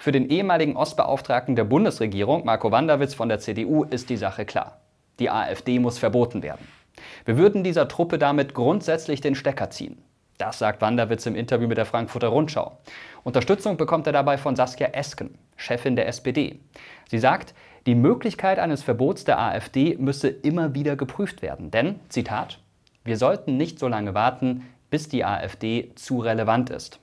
Für den ehemaligen Ostbeauftragten der Bundesregierung, Marco Wanderwitz von der CDU, ist die Sache klar. Die AfD muss verboten werden. Wir würden dieser Truppe damit grundsätzlich den Stecker ziehen. Das sagt Wanderwitz im Interview mit der Frankfurter Rundschau. Unterstützung bekommt er dabei von Saskia Esken, Chefin der SPD. Sie sagt, die Möglichkeit eines Verbots der AfD müsse immer wieder geprüft werden. Denn, Zitat, wir sollten nicht so lange warten, bis die AfD zu relevant ist.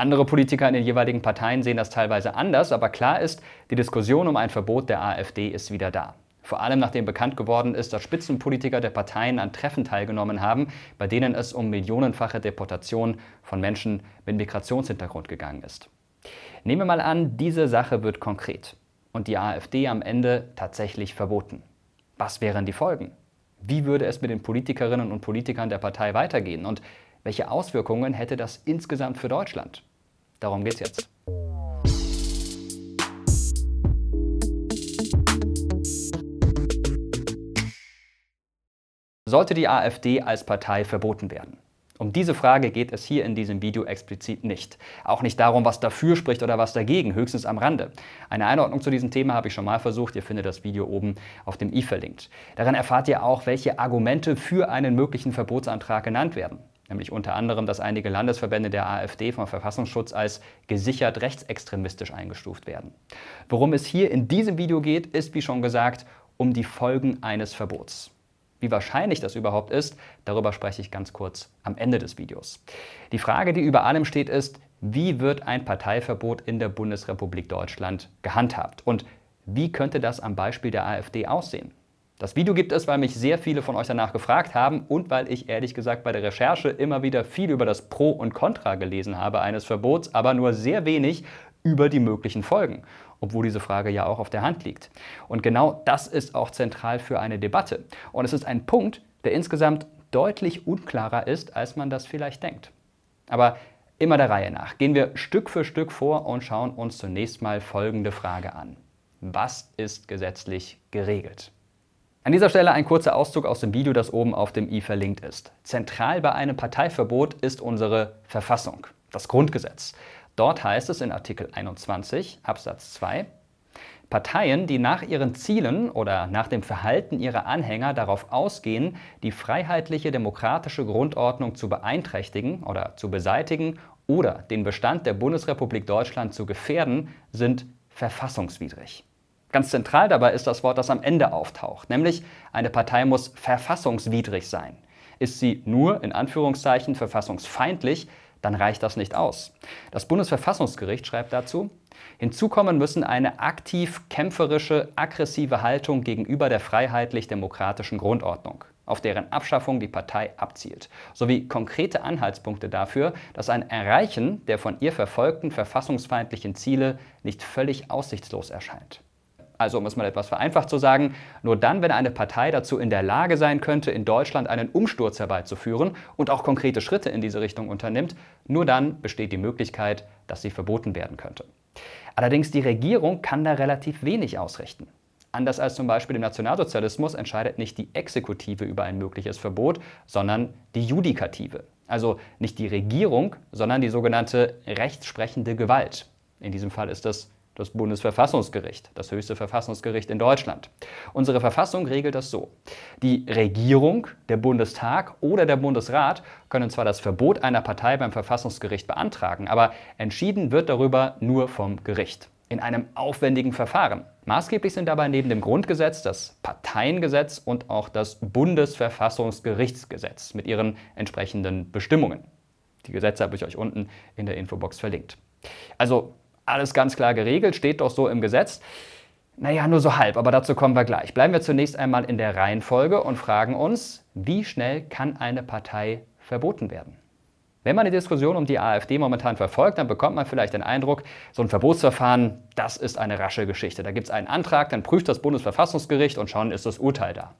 Andere Politiker in den jeweiligen Parteien sehen das teilweise anders, aber klar ist, die Diskussion um ein Verbot der AfD ist wieder da. Vor allem nachdem bekannt geworden ist, dass Spitzenpolitiker der Parteien an Treffen teilgenommen haben, bei denen es um millionenfache Deportationen von Menschen mit Migrationshintergrund gegangen ist. Nehmen wir mal an, diese Sache wird konkret und die AfD am Ende tatsächlich verboten. Was wären die Folgen? Wie würde es mit den Politikerinnen und Politikern der Partei weitergehen? Und welche Auswirkungen hätte das insgesamt für Deutschland? Darum geht's jetzt. Sollte die AfD als Partei verboten werden? Um diese Frage geht es hier in diesem Video explizit nicht. Auch nicht darum, was dafür spricht oder was dagegen, höchstens am Rande. Eine Einordnung zu diesem Thema habe ich schon mal versucht. Ihr findet das Video oben auf dem i verlinkt. Darin erfahrt ihr auch, welche Argumente für einen möglichen Verbotsantrag genannt werden nämlich unter anderem, dass einige Landesverbände der AfD vom Verfassungsschutz als gesichert rechtsextremistisch eingestuft werden. Worum es hier in diesem Video geht, ist, wie schon gesagt, um die Folgen eines Verbots. Wie wahrscheinlich das überhaupt ist, darüber spreche ich ganz kurz am Ende des Videos. Die Frage, die über allem steht, ist, wie wird ein Parteiverbot in der Bundesrepublik Deutschland gehandhabt? Und wie könnte das am Beispiel der AfD aussehen? Das Video gibt es, weil mich sehr viele von euch danach gefragt haben und weil ich ehrlich gesagt bei der Recherche immer wieder viel über das Pro und Contra gelesen habe eines Verbots, aber nur sehr wenig über die möglichen Folgen, obwohl diese Frage ja auch auf der Hand liegt. Und genau das ist auch zentral für eine Debatte. Und es ist ein Punkt, der insgesamt deutlich unklarer ist, als man das vielleicht denkt. Aber immer der Reihe nach. Gehen wir Stück für Stück vor und schauen uns zunächst mal folgende Frage an. Was ist gesetzlich geregelt? An dieser Stelle ein kurzer Auszug aus dem Video, das oben auf dem i verlinkt ist. Zentral bei einem Parteiverbot ist unsere Verfassung, das Grundgesetz. Dort heißt es in Artikel 21 Absatz 2, Parteien, die nach ihren Zielen oder nach dem Verhalten ihrer Anhänger darauf ausgehen, die freiheitliche demokratische Grundordnung zu beeinträchtigen oder zu beseitigen oder den Bestand der Bundesrepublik Deutschland zu gefährden, sind verfassungswidrig. Ganz zentral dabei ist das Wort, das am Ende auftaucht, nämlich eine Partei muss verfassungswidrig sein. Ist sie nur in Anführungszeichen verfassungsfeindlich, dann reicht das nicht aus. Das Bundesverfassungsgericht schreibt dazu, hinzukommen müssen eine aktiv kämpferische, aggressive Haltung gegenüber der freiheitlich-demokratischen Grundordnung auf deren Abschaffung die Partei abzielt, sowie konkrete Anhaltspunkte dafür, dass ein Erreichen der von ihr verfolgten verfassungsfeindlichen Ziele nicht völlig aussichtslos erscheint. Also um es mal etwas vereinfacht zu sagen, nur dann, wenn eine Partei dazu in der Lage sein könnte, in Deutschland einen Umsturz herbeizuführen und auch konkrete Schritte in diese Richtung unternimmt, nur dann besteht die Möglichkeit, dass sie verboten werden könnte. Allerdings die Regierung kann da relativ wenig ausrichten. Anders als zum Beispiel im Nationalsozialismus entscheidet nicht die Exekutive über ein mögliches Verbot, sondern die Judikative. Also nicht die Regierung, sondern die sogenannte rechtsprechende Gewalt. In diesem Fall ist das das Bundesverfassungsgericht, das höchste Verfassungsgericht in Deutschland. Unsere Verfassung regelt das so. Die Regierung, der Bundestag oder der Bundesrat können zwar das Verbot einer Partei beim Verfassungsgericht beantragen, aber entschieden wird darüber nur vom Gericht. In einem aufwendigen Verfahren. Maßgeblich sind dabei neben dem Grundgesetz das Parteiengesetz und auch das Bundesverfassungsgerichtsgesetz mit ihren entsprechenden Bestimmungen. Die Gesetze habe ich euch unten in der Infobox verlinkt. Also alles ganz klar geregelt, steht doch so im Gesetz. Naja, nur so halb, aber dazu kommen wir gleich. Bleiben wir zunächst einmal in der Reihenfolge und fragen uns, wie schnell kann eine Partei verboten werden? Wenn man die Diskussion um die AfD momentan verfolgt, dann bekommt man vielleicht den Eindruck, so ein Verbotsverfahren, das ist eine rasche Geschichte. Da gibt es einen Antrag, dann prüft das Bundesverfassungsgericht und schon ist das Urteil da.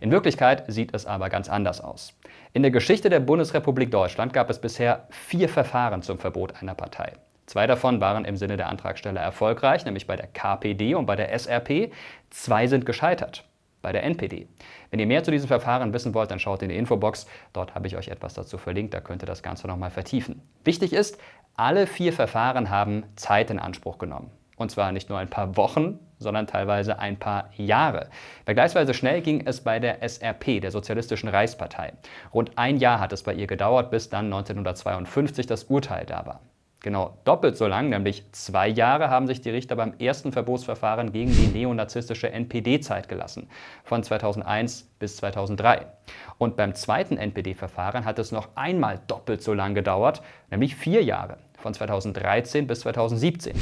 In Wirklichkeit sieht es aber ganz anders aus. In der Geschichte der Bundesrepublik Deutschland gab es bisher vier Verfahren zum Verbot einer Partei. Zwei davon waren im Sinne der Antragsteller erfolgreich, nämlich bei der KPD und bei der SRP. Zwei sind gescheitert bei der NPD. Wenn ihr mehr zu diesem Verfahren wissen wollt, dann schaut in die Infobox. Dort habe ich euch etwas dazu verlinkt, da könnt ihr das Ganze nochmal vertiefen. Wichtig ist, alle vier Verfahren haben Zeit in Anspruch genommen. Und zwar nicht nur ein paar Wochen, sondern teilweise ein paar Jahre. Vergleichsweise schnell ging es bei der SRP, der Sozialistischen Reichspartei. Rund ein Jahr hat es bei ihr gedauert, bis dann 1952 das Urteil da war. Genau, doppelt so lang, nämlich zwei Jahre, haben sich die Richter beim ersten Verbotsverfahren gegen die neonazistische NPD-Zeit gelassen, von 2001 bis 2003. Und beim zweiten NPD-Verfahren hat es noch einmal doppelt so lang gedauert, nämlich vier Jahre von 2013 bis 2017.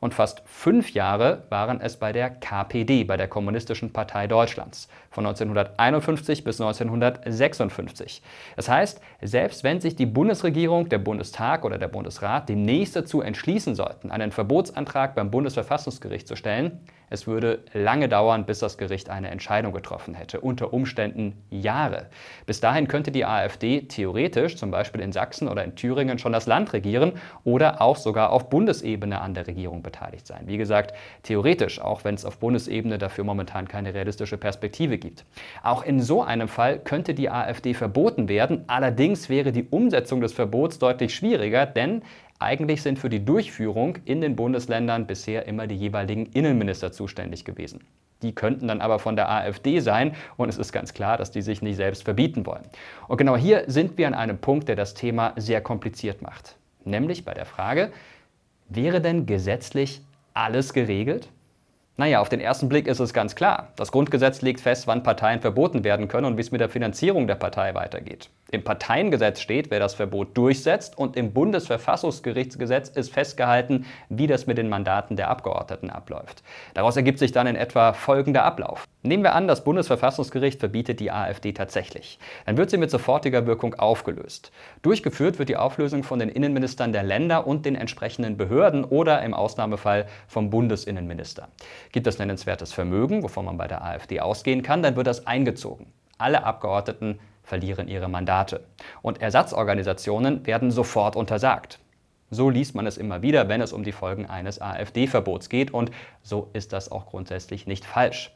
Und fast fünf Jahre waren es bei der KPD, bei der Kommunistischen Partei Deutschlands, von 1951 bis 1956. Das heißt, selbst wenn sich die Bundesregierung, der Bundestag oder der Bundesrat demnächst dazu entschließen sollten, einen Verbotsantrag beim Bundesverfassungsgericht zu stellen, es würde lange dauern, bis das Gericht eine Entscheidung getroffen hätte, unter Umständen Jahre. Bis dahin könnte die AfD theoretisch, zum Beispiel in Sachsen oder in Thüringen, schon das Land regieren oder auch sogar auf Bundesebene an der Regierung beteiligt sein. Wie gesagt, theoretisch, auch wenn es auf Bundesebene dafür momentan keine realistische Perspektive gibt. Auch in so einem Fall könnte die AfD verboten werden, allerdings wäre die Umsetzung des Verbots deutlich schwieriger, denn eigentlich sind für die Durchführung in den Bundesländern bisher immer die jeweiligen Innenminister zuständig gewesen. Die könnten dann aber von der AfD sein und es ist ganz klar, dass die sich nicht selbst verbieten wollen. Und genau hier sind wir an einem Punkt, der das Thema sehr kompliziert macht nämlich bei der Frage, wäre denn gesetzlich alles geregelt? Naja, auf den ersten Blick ist es ganz klar. Das Grundgesetz legt fest, wann Parteien verboten werden können und wie es mit der Finanzierung der Partei weitergeht. Im Parteiengesetz steht, wer das Verbot durchsetzt und im Bundesverfassungsgerichtsgesetz ist festgehalten, wie das mit den Mandaten der Abgeordneten abläuft. Daraus ergibt sich dann in etwa folgender Ablauf. Nehmen wir an, das Bundesverfassungsgericht verbietet die AfD tatsächlich. Dann wird sie mit sofortiger Wirkung aufgelöst. Durchgeführt wird die Auflösung von den Innenministern der Länder und den entsprechenden Behörden oder im Ausnahmefall vom Bundesinnenminister. Gibt es nennenswertes Vermögen, wovon man bei der AfD ausgehen kann, dann wird das eingezogen. Alle Abgeordneten verlieren ihre Mandate. Und Ersatzorganisationen werden sofort untersagt. So liest man es immer wieder, wenn es um die Folgen eines AfD-Verbots geht und so ist das auch grundsätzlich nicht falsch.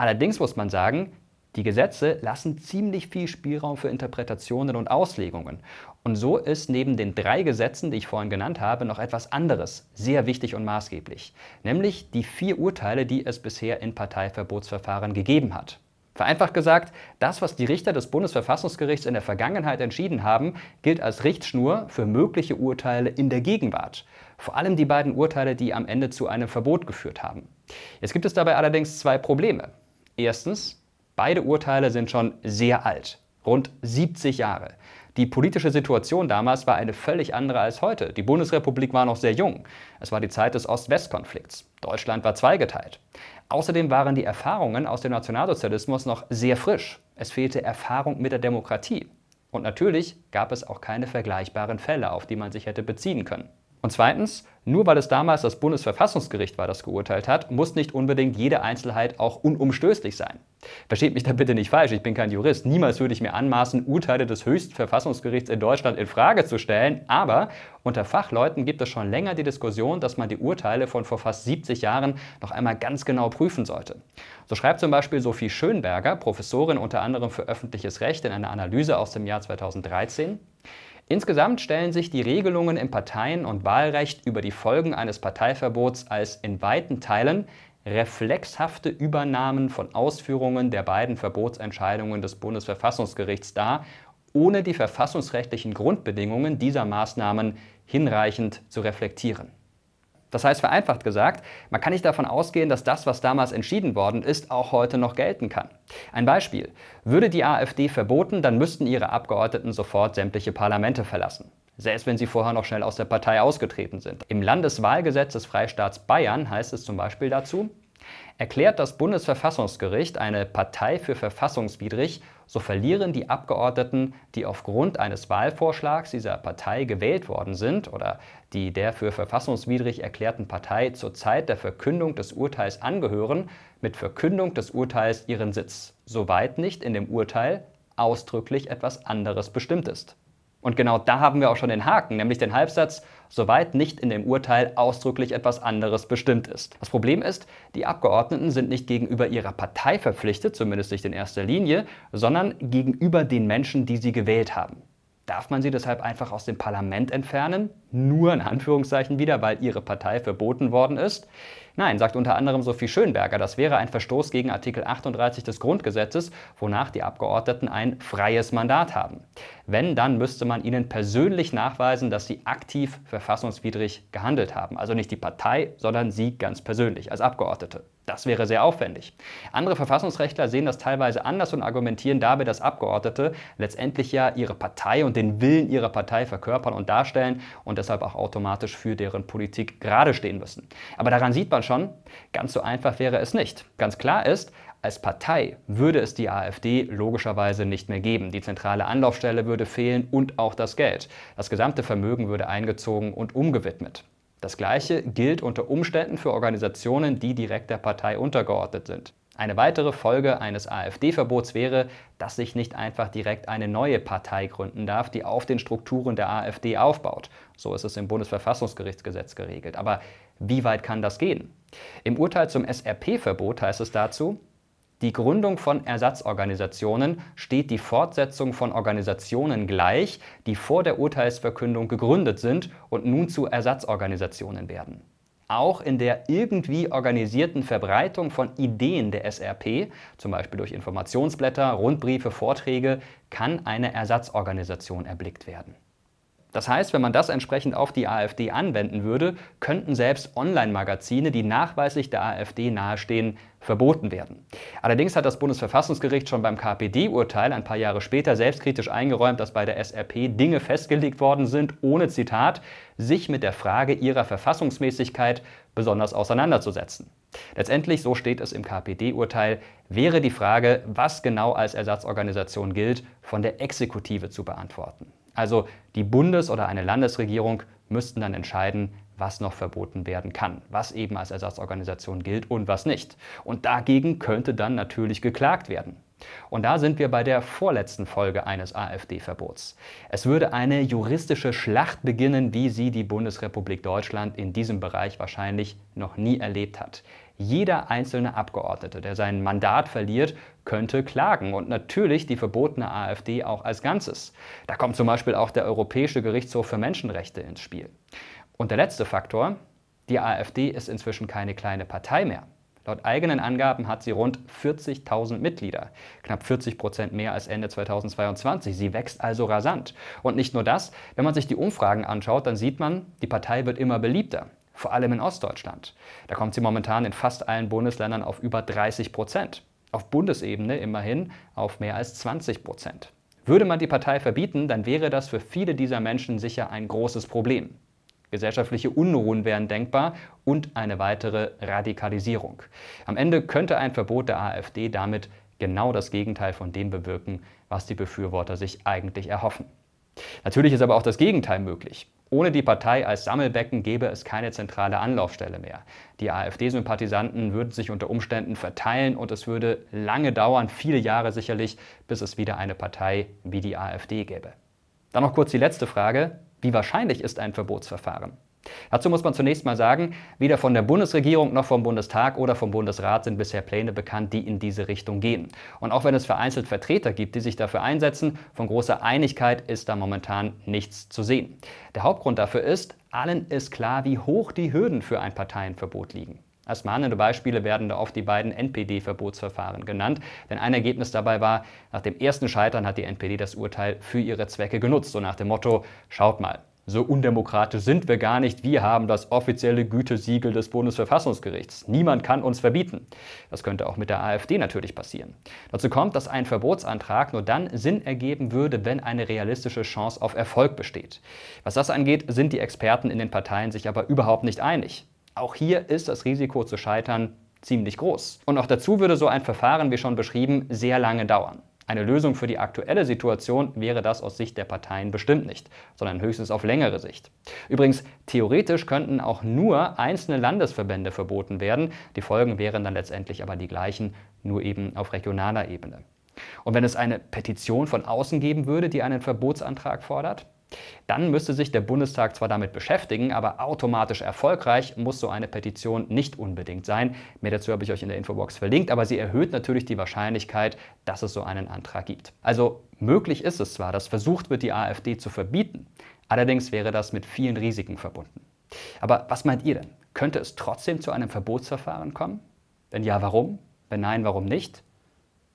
Allerdings muss man sagen, die Gesetze lassen ziemlich viel Spielraum für Interpretationen und Auslegungen. Und so ist neben den drei Gesetzen, die ich vorhin genannt habe, noch etwas anderes sehr wichtig und maßgeblich, nämlich die vier Urteile, die es bisher in Parteiverbotsverfahren gegeben hat. Vereinfacht gesagt, das, was die Richter des Bundesverfassungsgerichts in der Vergangenheit entschieden haben, gilt als Richtschnur für mögliche Urteile in der Gegenwart. Vor allem die beiden Urteile, die am Ende zu einem Verbot geführt haben. Jetzt gibt es dabei allerdings zwei Probleme. Erstens, beide Urteile sind schon sehr alt, rund 70 Jahre. Die politische Situation damals war eine völlig andere als heute. Die Bundesrepublik war noch sehr jung. Es war die Zeit des Ost-West-Konflikts. Deutschland war zweigeteilt. Außerdem waren die Erfahrungen aus dem Nationalsozialismus noch sehr frisch. Es fehlte Erfahrung mit der Demokratie. Und natürlich gab es auch keine vergleichbaren Fälle, auf die man sich hätte beziehen können. Und zweitens, nur weil es damals das Bundesverfassungsgericht war, das geurteilt hat, muss nicht unbedingt jede Einzelheit auch unumstößlich sein. Versteht mich da bitte nicht falsch, ich bin kein Jurist. Niemals würde ich mir anmaßen, Urteile des Höchstverfassungsgerichts in Deutschland in Frage zu stellen, aber unter Fachleuten gibt es schon länger die Diskussion, dass man die Urteile von vor fast 70 Jahren noch einmal ganz genau prüfen sollte. So schreibt zum Beispiel Sophie Schönberger, Professorin unter anderem für öffentliches Recht, in einer Analyse aus dem Jahr 2013, Insgesamt stellen sich die Regelungen im Parteien- und Wahlrecht über die Folgen eines Parteiverbots als in weiten Teilen reflexhafte Übernahmen von Ausführungen der beiden Verbotsentscheidungen des Bundesverfassungsgerichts dar, ohne die verfassungsrechtlichen Grundbedingungen dieser Maßnahmen hinreichend zu reflektieren. Das heißt vereinfacht gesagt, man kann nicht davon ausgehen, dass das, was damals entschieden worden ist, auch heute noch gelten kann. Ein Beispiel. Würde die AfD verboten, dann müssten ihre Abgeordneten sofort sämtliche Parlamente verlassen. Selbst wenn sie vorher noch schnell aus der Partei ausgetreten sind. Im Landeswahlgesetz des Freistaats Bayern heißt es zum Beispiel dazu, Erklärt das Bundesverfassungsgericht eine Partei für verfassungswidrig, so verlieren die Abgeordneten, die aufgrund eines Wahlvorschlags dieser Partei gewählt worden sind oder die der für verfassungswidrig erklärten Partei zur Zeit der Verkündung des Urteils angehören, mit Verkündung des Urteils ihren Sitz, soweit nicht in dem Urteil ausdrücklich etwas anderes bestimmt ist. Und genau da haben wir auch schon den Haken, nämlich den Halbsatz, soweit nicht in dem Urteil ausdrücklich etwas anderes bestimmt ist. Das Problem ist, die Abgeordneten sind nicht gegenüber ihrer Partei verpflichtet, zumindest nicht in erster Linie, sondern gegenüber den Menschen, die sie gewählt haben. Darf man sie deshalb einfach aus dem Parlament entfernen? Nur in Anführungszeichen wieder, weil ihre Partei verboten worden ist? Nein, sagt unter anderem Sophie Schönberger, das wäre ein Verstoß gegen Artikel 38 des Grundgesetzes, wonach die Abgeordneten ein freies Mandat haben. Wenn, dann müsste man ihnen persönlich nachweisen, dass sie aktiv verfassungswidrig gehandelt haben. Also nicht die Partei, sondern sie ganz persönlich als Abgeordnete. Das wäre sehr aufwendig. Andere Verfassungsrechtler sehen das teilweise anders und argumentieren dabei, dass Abgeordnete letztendlich ja ihre Partei und den Willen ihrer Partei verkörpern und darstellen und deshalb auch automatisch für deren Politik gerade stehen müssen. Aber daran sieht man Hörern schon, ganz so einfach wäre es nicht. Ganz klar ist, als Partei würde es die AfD logischerweise nicht mehr geben. Die zentrale Anlaufstelle würde fehlen und auch das Geld. Das gesamte Vermögen würde eingezogen und umgewidmet. Das Gleiche gilt unter Umständen für Organisationen, die direkt der Partei untergeordnet sind. Eine weitere Folge eines AfD-Verbots wäre, dass sich nicht einfach direkt eine neue Partei gründen darf, die auf den Strukturen der AfD aufbaut. So ist es im Bundesverfassungsgerichtsgesetz geregelt. Aber wie weit kann das gehen? Im Urteil zum SRP-Verbot heißt es dazu, die Gründung von Ersatzorganisationen steht die Fortsetzung von Organisationen gleich, die vor der Urteilsverkündung gegründet sind und nun zu Ersatzorganisationen werden. Auch in der irgendwie organisierten Verbreitung von Ideen der SRP, zum Beispiel durch Informationsblätter, Rundbriefe, Vorträge, kann eine Ersatzorganisation erblickt werden. Das heißt, wenn man das entsprechend auf die AfD anwenden würde, könnten selbst Online-Magazine, die nachweislich der AfD nahestehen, verboten werden. Allerdings hat das Bundesverfassungsgericht schon beim KPD-Urteil ein paar Jahre später selbstkritisch eingeräumt, dass bei der SRP Dinge festgelegt worden sind, ohne Zitat, sich mit der Frage ihrer Verfassungsmäßigkeit besonders auseinanderzusetzen. Letztendlich, so steht es im KPD-Urteil, wäre die Frage, was genau als Ersatzorganisation gilt, von der Exekutive zu beantworten. Also die Bundes- oder eine Landesregierung müssten dann entscheiden, was noch verboten werden kann, was eben als Ersatzorganisation gilt und was nicht. Und dagegen könnte dann natürlich geklagt werden. Und da sind wir bei der vorletzten Folge eines AfD-Verbots. Es würde eine juristische Schlacht beginnen, wie sie die Bundesrepublik Deutschland in diesem Bereich wahrscheinlich noch nie erlebt hat. Jeder einzelne Abgeordnete, der sein Mandat verliert, könnte klagen und natürlich die verbotene AfD auch als Ganzes. Da kommt zum Beispiel auch der Europäische Gerichtshof für Menschenrechte ins Spiel. Und der letzte Faktor, die AfD ist inzwischen keine kleine Partei mehr. Laut eigenen Angaben hat sie rund 40.000 Mitglieder, knapp 40 Prozent mehr als Ende 2022. Sie wächst also rasant. Und nicht nur das, wenn man sich die Umfragen anschaut, dann sieht man, die Partei wird immer beliebter, vor allem in Ostdeutschland. Da kommt sie momentan in fast allen Bundesländern auf über 30 Prozent auf Bundesebene immerhin auf mehr als 20 Prozent. Würde man die Partei verbieten, dann wäre das für viele dieser Menschen sicher ein großes Problem. Gesellschaftliche Unruhen wären denkbar und eine weitere Radikalisierung. Am Ende könnte ein Verbot der AfD damit genau das Gegenteil von dem bewirken, was die Befürworter sich eigentlich erhoffen. Natürlich ist aber auch das Gegenteil möglich. Ohne die Partei als Sammelbecken gäbe es keine zentrale Anlaufstelle mehr. Die AfD-Sympathisanten würden sich unter Umständen verteilen und es würde lange dauern, viele Jahre sicherlich, bis es wieder eine Partei wie die AfD gäbe. Dann noch kurz die letzte Frage. Wie wahrscheinlich ist ein Verbotsverfahren? Dazu muss man zunächst mal sagen, weder von der Bundesregierung noch vom Bundestag oder vom Bundesrat sind bisher Pläne bekannt, die in diese Richtung gehen. Und auch wenn es vereinzelt Vertreter gibt, die sich dafür einsetzen, von großer Einigkeit ist da momentan nichts zu sehen. Der Hauptgrund dafür ist, allen ist klar, wie hoch die Hürden für ein Parteienverbot liegen. Als mahnende Beispiele werden da oft die beiden NPD-Verbotsverfahren genannt, denn ein Ergebnis dabei war, nach dem ersten Scheitern hat die NPD das Urteil für ihre Zwecke genutzt, so nach dem Motto, schaut mal, so undemokratisch sind wir gar nicht. Wir haben das offizielle Gütesiegel des Bundesverfassungsgerichts. Niemand kann uns verbieten. Das könnte auch mit der AfD natürlich passieren. Dazu kommt, dass ein Verbotsantrag nur dann Sinn ergeben würde, wenn eine realistische Chance auf Erfolg besteht. Was das angeht, sind die Experten in den Parteien sich aber überhaupt nicht einig. Auch hier ist das Risiko zu scheitern ziemlich groß. Und auch dazu würde so ein Verfahren, wie schon beschrieben, sehr lange dauern. Eine Lösung für die aktuelle Situation wäre das aus Sicht der Parteien bestimmt nicht, sondern höchstens auf längere Sicht. Übrigens, theoretisch könnten auch nur einzelne Landesverbände verboten werden, die Folgen wären dann letztendlich aber die gleichen, nur eben auf regionaler Ebene. Und wenn es eine Petition von außen geben würde, die einen Verbotsantrag fordert? Dann müsste sich der Bundestag zwar damit beschäftigen, aber automatisch erfolgreich muss so eine Petition nicht unbedingt sein. Mehr dazu habe ich euch in der Infobox verlinkt, aber sie erhöht natürlich die Wahrscheinlichkeit, dass es so einen Antrag gibt. Also möglich ist es zwar, dass versucht wird, die AfD zu verbieten, allerdings wäre das mit vielen Risiken verbunden. Aber was meint ihr denn? Könnte es trotzdem zu einem Verbotsverfahren kommen? Wenn ja, warum? Wenn nein, warum nicht?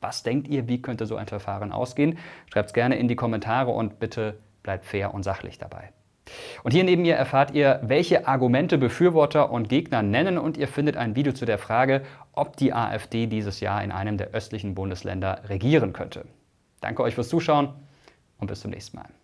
Was denkt ihr, wie könnte so ein Verfahren ausgehen? Schreibt es gerne in die Kommentare und bitte bleibt fair und sachlich dabei. Und hier neben mir erfahrt ihr, welche Argumente Befürworter und Gegner nennen und ihr findet ein Video zu der Frage, ob die AfD dieses Jahr in einem der östlichen Bundesländer regieren könnte. Danke euch fürs Zuschauen und bis zum nächsten Mal.